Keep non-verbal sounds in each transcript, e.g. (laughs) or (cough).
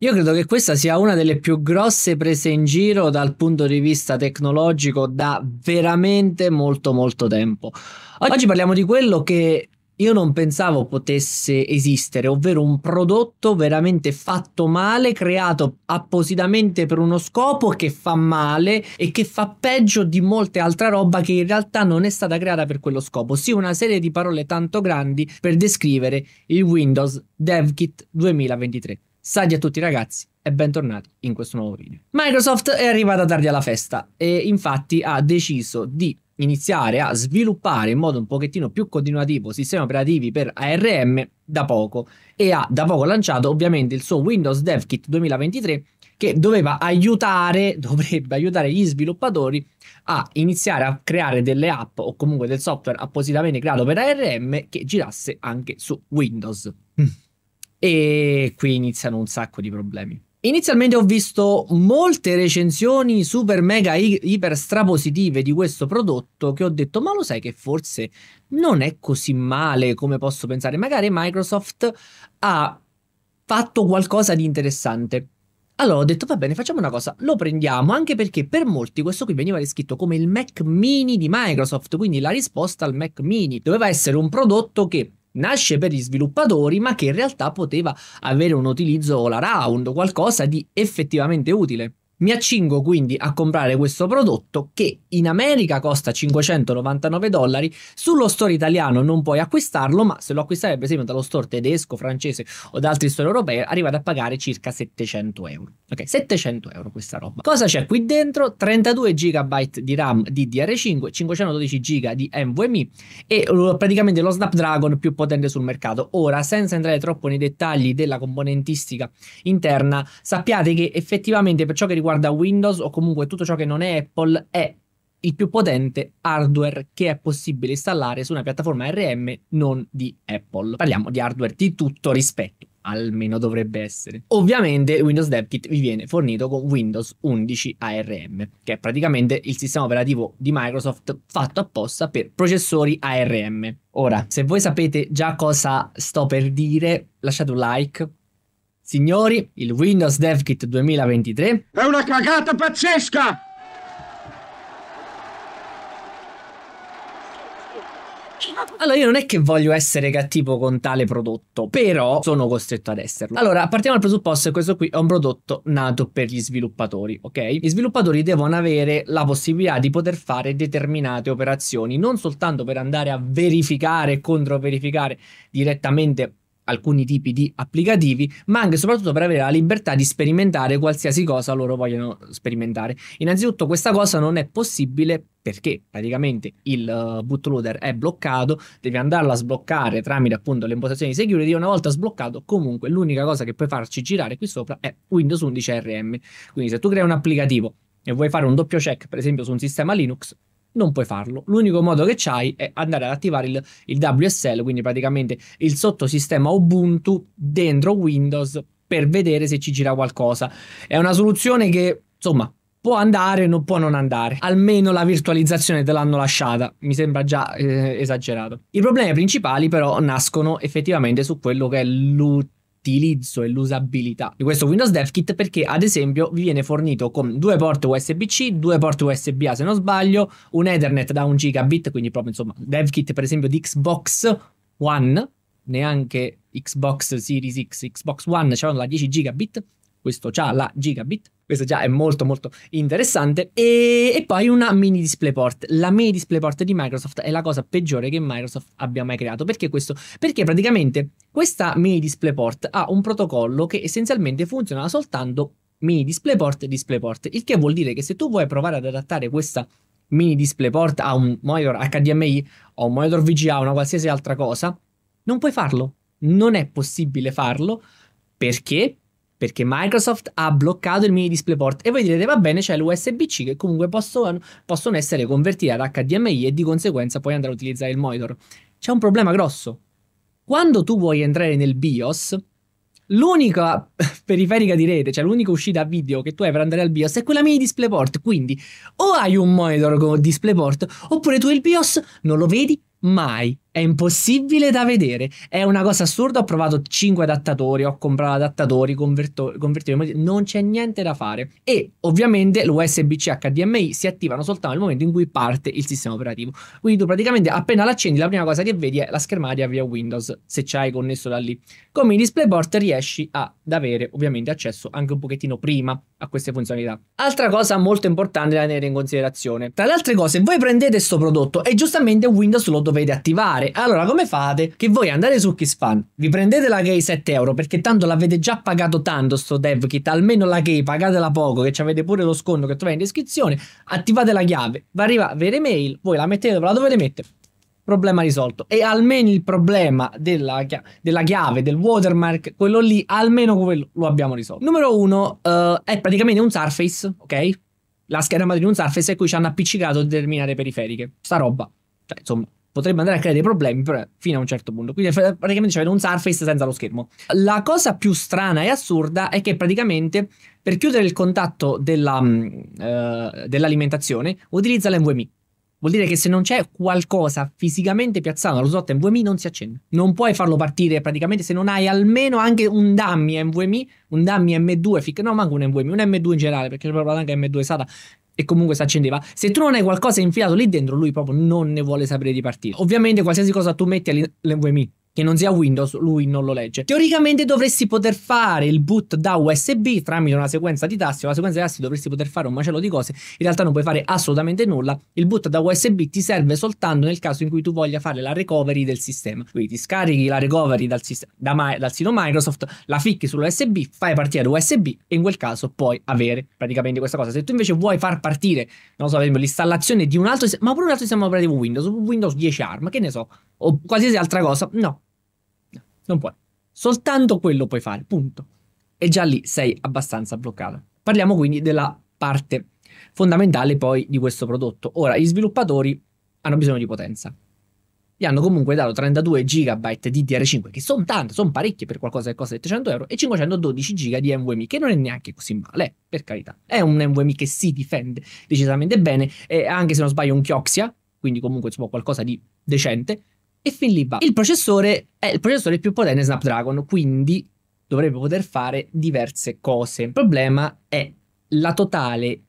Io credo che questa sia una delle più grosse prese in giro dal punto di vista tecnologico da veramente molto molto tempo. Oggi parliamo di quello che io non pensavo potesse esistere, ovvero un prodotto veramente fatto male, creato appositamente per uno scopo che fa male e che fa peggio di molte altra roba che in realtà non è stata creata per quello scopo. Sì, una serie di parole tanto grandi per descrivere il Windows DevKit 2023. Salve a tutti ragazzi e bentornati in questo nuovo video. Microsoft è arrivata tardi alla festa e infatti ha deciso di iniziare a sviluppare in modo un pochettino più continuativo sistemi operativi per ARM da poco e ha da poco lanciato ovviamente il suo Windows Dev Kit 2023 che doveva aiutare, (laughs) dovrebbe aiutare gli sviluppatori a iniziare a creare delle app o comunque del software appositamente creato per ARM che girasse anche su Windows. E qui iniziano un sacco di problemi. Inizialmente ho visto molte recensioni super mega i- iper strapositive di questo prodotto che ho detto ma lo sai che forse non è così male come posso pensare, magari Microsoft ha fatto qualcosa di interessante. Allora ho detto va bene, facciamo una cosa, lo prendiamo anche perché per molti questo qui veniva descritto come il Mac mini di Microsoft, quindi la risposta al Mac mini doveva essere un prodotto che nasce per gli sviluppatori, ma che in realtà poteva avere un utilizzo all around, qualcosa di effettivamente utile. Mi accingo quindi a comprare questo prodotto che in America costa 599 dollari, sullo store italiano non puoi acquistarlo, ma se lo acquistai per esempio dallo store tedesco, francese o da altri store europei arrivate a pagare circa 700 euro. Ok, 700 euro questa roba. Cosa c'è qui dentro? 32 GB di RAM DDR5, 512 GB di NVMe e praticamente lo Snapdragon più potente sul mercato. Ora, senza entrare troppo nei dettagli della componentistica interna, sappiate che effettivamente per ciò che riguarda riguarda Windows o comunque tutto ciò che non è Apple è il più potente hardware che è possibile installare su una piattaforma RM non di Apple. Parliamo di hardware di tutto rispetto almeno dovrebbe essere. Ovviamente Windows DevKit vi viene fornito con Windows 11 ARM, che è praticamente il sistema operativo di Microsoft fatto apposta per processori ARM. Ora, se voi sapete già cosa sto per dire, lasciate un like, Signori, il Windows Dev Kit 2023 è una cagata pazzesca! Allora, io non è che voglio essere cattivo con tale prodotto, però sono costretto ad esserlo. Allora, partiamo dal presupposto che questo qui è un prodotto nato per gli sviluppatori, ok? Gli sviluppatori devono avere la possibilità di poter fare determinate operazioni, non soltanto per andare a verificare e controverificare direttamente alcuni tipi di applicativi, ma anche e soprattutto per avere la libertà di sperimentare qualsiasi cosa loro vogliono sperimentare. Innanzitutto questa cosa non è possibile perché praticamente il eh, bootloader è bloccato, devi andarlo a sbloccare tramite appunto le impostazioni di security, una volta sbloccato comunque l'unica cosa che puoi farci girare qui sopra è Windows 11 RM. Quindi se tu crei un applicativo e vuoi fare un doppio check per esempio su un sistema Linux, non puoi farlo. L'unico modo che c'hai è andare ad attivare il, il WSL, quindi praticamente il sottosistema Ubuntu dentro Windows per vedere se ci gira qualcosa. È una soluzione che, insomma, può andare o non può non andare. Almeno la virtualizzazione te l'hanno lasciata, mi sembra già eh, esagerato. I problemi principali però nascono effettivamente su quello che è l'ultimo l'utilizzo e l'usabilità di questo Windows DevKit perché ad esempio vi viene fornito con due porte USB-C, due porte USB-A se non sbaglio, un Ethernet da 1 gigabit, quindi proprio insomma Dev Kit per esempio di Xbox One, neanche Xbox Series X, Xbox One c'erano la 10 gigabit, questo c'ha la gigabit questo già è molto molto interessante. E, e poi una mini DisplayPort. La mini DisplayPort di Microsoft è la cosa peggiore che Microsoft abbia mai creato. Perché questo? Perché praticamente questa mini DisplayPort ha un protocollo che essenzialmente funziona soltanto mini DisplayPort DisplayPort, il che vuol dire che se tu vuoi provare ad adattare questa mini DisplayPort a un monitor HDMI o un monitor VGA o una qualsiasi altra cosa, non puoi farlo. Non è possibile farlo perché? perché Microsoft ha bloccato il mini DisplayPort e voi direte va bene c'è l'USB-C che comunque possono, possono essere convertiti ad HDMI e di conseguenza puoi andare a utilizzare il monitor. C'è un problema grosso. Quando tu vuoi entrare nel BIOS, l'unica (laughs) periferica di rete, cioè l'unica uscita video che tu hai per andare al BIOS è quella mini DisplayPort, quindi o hai un monitor con DisplayPort oppure tu il BIOS non lo vedi mai è impossibile da vedere. È una cosa assurda. Ho provato 5 adattatori, ho comprato adattatori, converto- convertitori. Non c'è niente da fare. E ovviamente l'USB-C HDMI si attivano soltanto nel momento in cui parte il sistema operativo. Quindi tu praticamente appena l'accendi, la prima cosa che vedi è la schermata via Windows, se c'hai connesso da lì. Come in DisplayPort riesci ad avere ovviamente accesso anche un pochettino prima a queste funzionalità. Altra cosa molto importante da tenere in considerazione. Tra le altre cose, voi prendete questo prodotto e giustamente Windows lo dovete attivare fare? Allora, come fate? Che voi andate su Kissfan, vi prendete la key 7 euro perché tanto l'avete già pagato tanto sto dev kit, almeno la key, pagatela poco che avete pure lo sconto che trovate in descrizione, attivate la chiave, vi arriva vera mail, voi la mettete dove la dovete mettere problema risolto. E almeno il problema della, della, chiave, del watermark, quello lì, almeno quello lo abbiamo risolto. Numero uno uh, è praticamente un surface, ok? La scheda madre di un surface e cui ci hanno appiccicato determinate periferiche. Sta roba. Cioè, insomma, potrebbe andare a creare dei problemi però fino a un certo punto. Quindi praticamente c'è un Surface senza lo schermo. La cosa più strana e assurda è che praticamente per chiudere il contatto della, uh, dell'alimentazione utilizza l'NVMe. Vuol dire che se non c'è qualcosa fisicamente piazzato allo slot NVMe non si accende. Non puoi farlo partire praticamente se non hai almeno anche un dummy NVMe, un dummy M2, no manco un NVMe, un M2 in generale perché c'è proprio anche M2 SATA e comunque si accendeva. Se tu non hai qualcosa infilato lì dentro, lui proprio non ne vuole sapere di partire. Ovviamente, qualsiasi cosa tu metti all'NVMe che non sia Windows, lui non lo legge. Teoricamente dovresti poter fare il boot da USB tramite una sequenza di tasti, una sequenza di tasti dovresti poter fare un macello di cose, in realtà non puoi fare assolutamente nulla. Il boot da USB ti serve soltanto nel caso in cui tu voglia fare la recovery del sistema. Quindi ti scarichi la recovery dal, da dal sito Microsoft, la ficchi sull'USB, fai partire l'USB e in quel caso puoi avere praticamente questa cosa. Se tu invece vuoi far partire, non so, per esempio, l'installazione di un altro, sistema, ma pure un altro sistema operativo Windows, Windows 10 ARM, che ne so, o qualsiasi altra cosa, no non puoi. Soltanto quello puoi fare, punto. E già lì sei abbastanza bloccato. Parliamo quindi della parte fondamentale poi di questo prodotto. Ora, gli sviluppatori hanno bisogno di potenza. Gli hanno comunque dato 32 GB di DR5, che sono tante, sono parecchie per qualcosa che costa 700 euro, e 512 GB di NVMe, che non è neanche così male, eh, per carità. È un NVMe che si difende decisamente bene, e anche se non sbaglio un Chioxia, quindi comunque insomma, qualcosa di decente, e fin lì va. Il processore è il processore più potente Snapdragon, quindi dovrebbe poter fare diverse cose. Il problema è la totale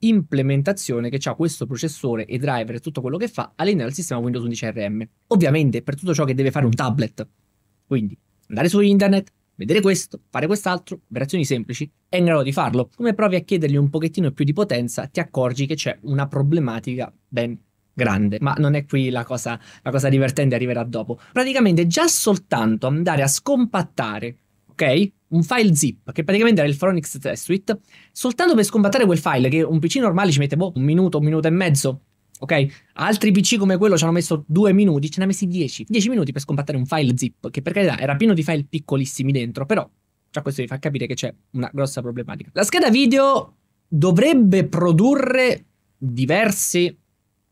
implementazione che ha questo processore e driver e tutto quello che fa all'interno del sistema Windows 11 RM. Ovviamente per tutto ciò che deve fare un tablet. Quindi andare su internet, vedere questo, fare quest'altro, operazioni semplici, è in grado di farlo. Come provi a chiedergli un pochettino più di potenza, ti accorgi che c'è una problematica ben grande, ma non è qui la cosa, la cosa divertente, arriverà dopo. Praticamente già soltanto andare a scompattare, ok? Un file zip, che praticamente era il Phoronix Test Suite, soltanto per scompattare quel file che un PC normale ci mette boh, un minuto, un minuto e mezzo, ok? Altri PC come quello ci hanno messo due minuti, ce ne ha messi dieci, dieci minuti per scompattare un file zip, che per carità era pieno di file piccolissimi dentro, però già questo vi fa capire che c'è una grossa problematica. La scheda video dovrebbe produrre diversi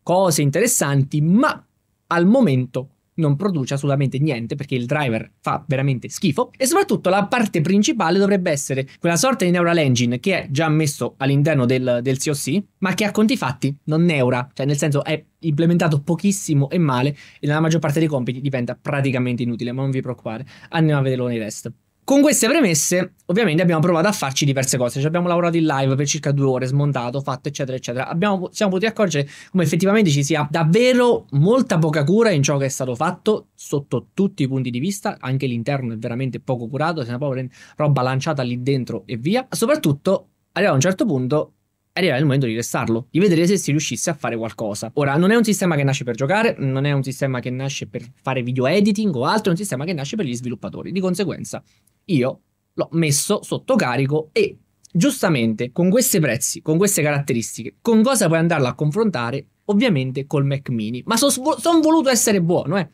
cose interessanti, ma al momento non produce assolutamente niente perché il driver fa veramente schifo e soprattutto la parte principale dovrebbe essere quella sorta di neural engine che è già messo all'interno del, del COC ma che a conti fatti non neura cioè nel senso è implementato pochissimo e male e nella maggior parte dei compiti diventa praticamente inutile ma non vi preoccupate andiamo a vederlo nei test con queste premesse, ovviamente, abbiamo provato a farci diverse cose. Ci abbiamo lavorato in live per circa due ore, smontato, fatto, eccetera, eccetera. Abbiamo, siamo potuti accorgere come effettivamente ci sia davvero molta poca cura in ciò che è stato fatto, sotto tutti i punti di vista. Anche l'interno è veramente poco curato, c'è una povera roba lanciata lì dentro e via. Soprattutto, arriva a un certo punto, arriva il momento di restarlo, di vedere se si riuscisse a fare qualcosa. Ora, non è un sistema che nasce per giocare, non è un sistema che nasce per fare video editing o altro, è un sistema che nasce per gli sviluppatori. Di conseguenza, io l'ho messo sotto carico e giustamente con questi prezzi, con queste caratteristiche, con cosa puoi andarlo a confrontare? Ovviamente col Mac mini. Ma sono son voluto essere buono, eh.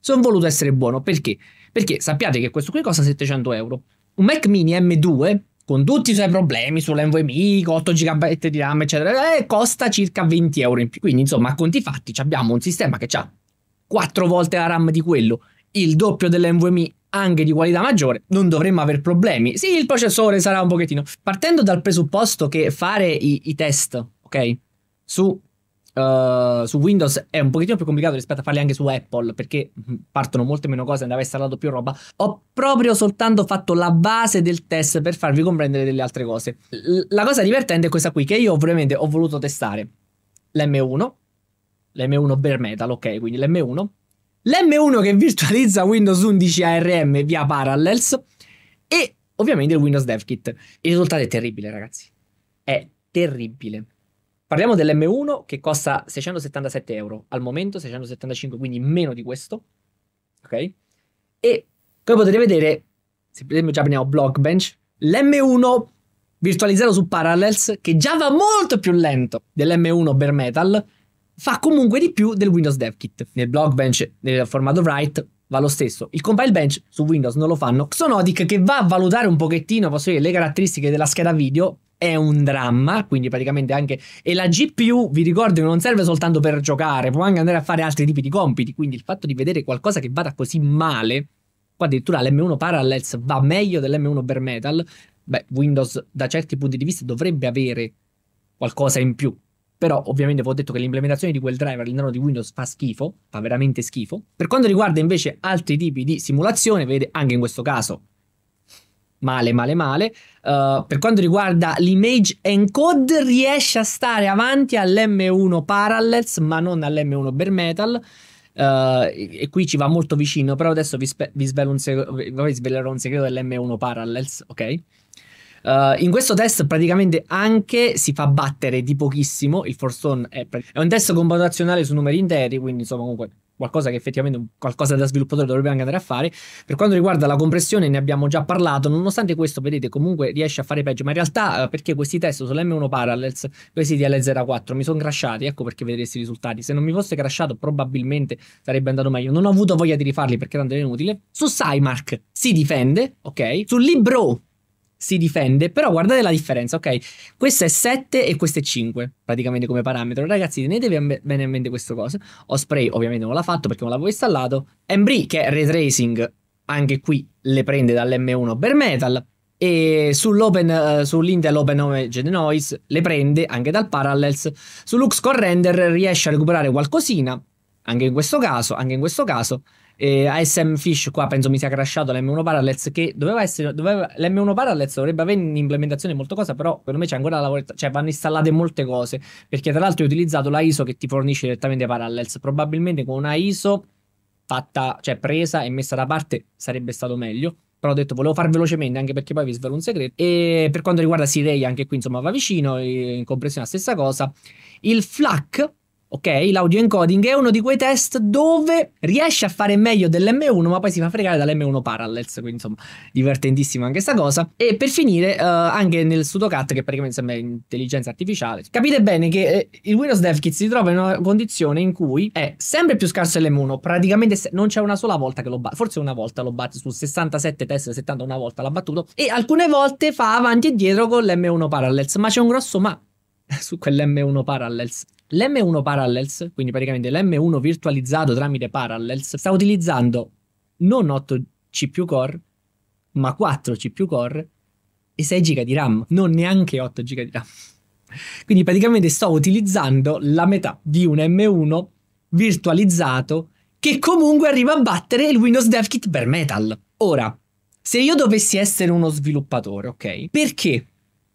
Sono voluto essere buono perché? Perché sappiate che questo qui costa 700 euro. Un Mac mini M2 con tutti i suoi problemi sull'NVMe, 8 GB di RAM, eccetera, eh, costa circa 20 euro in più. Quindi, insomma, a conti fatti, abbiamo un sistema che ha 4 volte la RAM di quello, il doppio dell'NVMe anche di qualità maggiore, non dovremmo avere problemi. Sì, il processore sarà un pochettino. Partendo dal presupposto che fare i, i test, ok, su Uh, su Windows è un pochettino più complicato rispetto a farli anche su Apple perché mm, partono molte meno cose, andava installato più roba. Ho proprio soltanto fatto la base del test per farvi comprendere delle altre cose. L- la cosa divertente è questa qui, che io ovviamente ho voluto testare l'M1, l'M1 bare metal, ok, quindi l'M1 l'M1 che virtualizza Windows 11 ARM via Parallels e ovviamente il Windows DevKit. Il risultato è terribile, ragazzi. È terribile. Parliamo dell'M1 che costa 677 euro al momento, 675, quindi meno di questo. Ok? E come potete vedere, se per esempio già prendiamo Blockbench, l'M1 virtualizzato su Parallels, che già va molto più lento dell'M1 bare metal, fa comunque di più del Windows Dev Kit. Nel Blockbench, nel formato Write, va lo stesso. Il compile bench su Windows non lo fanno. Xonodic che va a valutare un pochettino, posso dire, le caratteristiche della scheda video è un dramma, quindi praticamente anche e la GPU, vi ricordo che non serve soltanto per giocare, può anche andare a fare altri tipi di compiti, quindi il fatto di vedere qualcosa che vada così male, qua addirittura l'M1 Parallels va meglio dell'M1 Bare Metal, beh, Windows da certi punti di vista dovrebbe avere qualcosa in più, però ovviamente vi ho detto che l'implementazione di quel driver all'interno di Windows fa schifo, fa veramente schifo. Per quanto riguarda invece altri tipi di simulazione, vedete anche in questo caso male, male, male. Uh, per quanto riguarda l'image encode, riesce a stare avanti all'M1 Parallels, ma non all'M1 Bare Metal. Uh, e qui ci va molto vicino, però adesso vi, vi, vi svelerò un segreto dell'M1 Parallels, ok? Uh, in questo test praticamente anche si fa battere di pochissimo il Forstone è, è un test computazionale su numeri interi, quindi insomma comunque qualcosa che effettivamente qualcosa da sviluppatore dovrebbe anche andare a fare. Per quanto riguarda la compressione ne abbiamo già parlato, nonostante questo vedete comunque riesce a fare peggio, ma in realtà eh, perché questi test sull'M1 Parallels, questi di L04 mi sono crashati, ecco perché vedreste i risultati. Se non mi fosse crashato probabilmente sarebbe andato meglio. Non ho avuto voglia di rifarli perché tanto era inutile. Su Cymark si difende, ok? Su Libro si difende, però guardate la differenza, ok? Questa è 7 e questa è 5, praticamente come parametro. Ragazzi, tenete bene a mente questa cosa. Ho spray, ovviamente non l'ha fatto perché non l'avevo installato. Embry, che è ray tracing, anche qui le prende dall'M1 bare metal. E sull'open, uh, sull'Intel Open Homage Noise le prende anche dal Parallels. Sull'Ux con Render riesce a recuperare qualcosina, anche in questo caso, anche in questo caso eh, ASM Fish qua penso mi sia crashato l'M1 Parallels che doveva essere doveva, l'M1 Parallels dovrebbe avere in implementazione molto cosa però per me c'è ancora lavoro cioè vanno installate molte cose perché tra l'altro ho utilizzato la ISO che ti fornisce direttamente Parallels probabilmente con una ISO fatta cioè presa e messa da parte sarebbe stato meglio però ho detto volevo far velocemente anche perché poi vi svelo un segreto e per quanto riguarda Sirei anche qui insomma va vicino in compressione la stessa cosa il FLAC Ok, l'audio encoding è uno di quei test dove riesce a fare meglio dell'M1, ma poi si fa fregare dall'M1 Parallels, quindi insomma, divertentissima anche sta cosa. E per finire, uh, anche nel SudoCat, che praticamente sembra intelligenza artificiale, capite bene che eh, il Windows Dev Kit si trova in una condizione in cui è sempre più scarso l'M1, praticamente non c'è una sola volta che lo batte, forse una volta lo batte, su 67 test, 70 una volta l'ha battuto, e alcune volte fa avanti e dietro con l'M1 Parallels, ma c'è un grosso ma (laughs) su quell'M1 Parallels. L'M1 Parallels, quindi praticamente l'M1 virtualizzato tramite Parallels, sta utilizzando non 8 CPU core, ma 4 CPU core e 6 GB di RAM, non neanche 8 GB di RAM. Quindi praticamente sto utilizzando la metà di un M1 virtualizzato che comunque arriva a battere il Windows Dev Kit per Metal. Ora, se io dovessi essere uno sviluppatore, ok? Perché?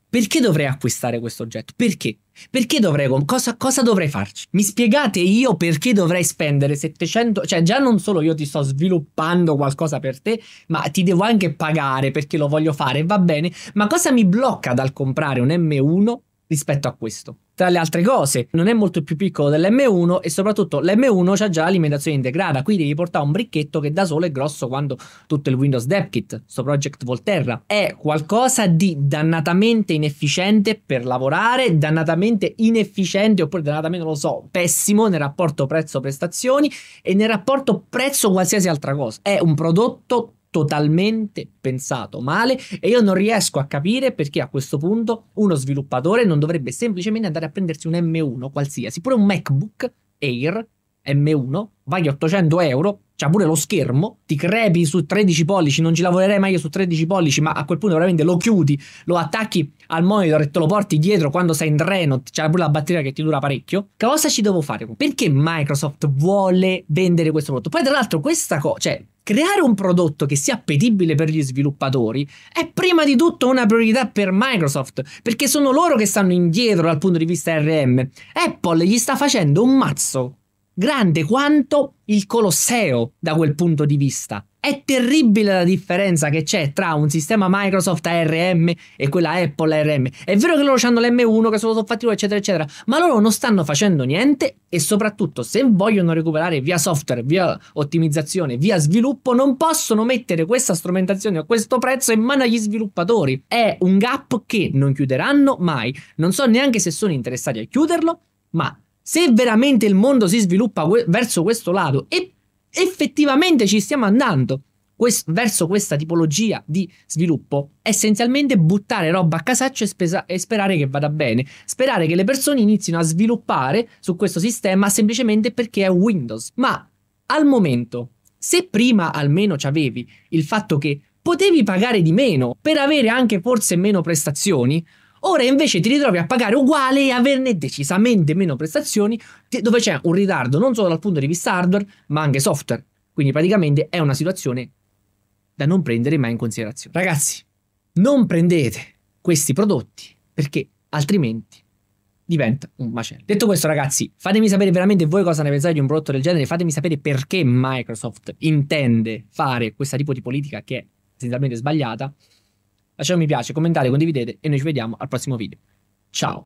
Perché dovrei acquistare questo oggetto? Perché? Perché dovrei, cosa, cosa, dovrei farci? Mi spiegate io perché dovrei spendere 700, cioè già non solo io ti sto sviluppando qualcosa per te, ma ti devo anche pagare perché lo voglio fare, va bene, ma cosa mi blocca dal comprare un M1 rispetto a questo? tra le altre cose non è molto più piccolo dell'M1 e soprattutto l'M1 ha già alimentazione integrata quindi devi portare un bricchetto che da solo è grosso quanto tutto il Windows DevKit sto Project Volterra è qualcosa di dannatamente inefficiente per lavorare dannatamente inefficiente oppure dannatamente non lo so pessimo nel rapporto prezzo prestazioni e nel rapporto prezzo qualsiasi altra cosa è un prodotto totalmente pensato male e io non riesco a capire perché a questo punto uno sviluppatore non dovrebbe semplicemente andare a prendersi un M1 qualsiasi, pure un MacBook Air M1, vai 800 euro, c'ha cioè, pure lo schermo, ti crepi su 13 pollici, non ci lavorerei mai io su 13 pollici, ma a quel punto veramente lo chiudi, lo attacchi al monitor e te lo porti dietro quando sei in treno, c'ha pure la batteria che ti dura parecchio. cosa ci devo fare? Perché Microsoft vuole vendere questo prodotto? Poi tra l'altro questa cosa, cioè creare un prodotto che sia appetibile per gli sviluppatori è prima di tutto una priorità per Microsoft, perché sono loro che stanno indietro dal punto di vista RM. Apple gli sta facendo un mazzo grande quanto il Colosseo da quel punto di vista. È terribile la differenza che c'è tra un sistema Microsoft ARM e quella Apple ARM. È vero che loro hanno l'M1, che sono software, eccetera, eccetera, ma loro non stanno facendo niente e soprattutto se vogliono recuperare via software, via ottimizzazione, via sviluppo, non possono mettere questa strumentazione a questo prezzo in mano agli sviluppatori. È un gap che non chiuderanno mai. Non so neanche se sono interessati a chiuderlo, ma se veramente il mondo si sviluppa que- verso questo lato e effettivamente ci stiamo andando quest- verso questa tipologia di sviluppo, essenzialmente buttare roba a casaccio e, spesa- e sperare che vada bene, sperare che le persone inizino a sviluppare su questo sistema semplicemente perché è Windows. Ma al momento, se prima almeno c'avevi il fatto che potevi pagare di meno per avere anche forse meno prestazioni, Ora invece ti ritrovi a pagare uguale e averne decisamente meno prestazioni, dove c'è un ritardo non solo dal punto di vista hardware, ma anche software. Quindi praticamente è una situazione da non prendere mai in considerazione. Ragazzi, non prendete questi prodotti perché altrimenti diventa un macello. Detto questo, ragazzi, fatemi sapere veramente voi cosa ne pensate di un prodotto del genere, fatemi sapere perché Microsoft intende fare questo tipo di politica che è essenzialmente sbagliata. Lasciate un mi piace, commentate, condividete e noi ci vediamo al prossimo video. Ciao!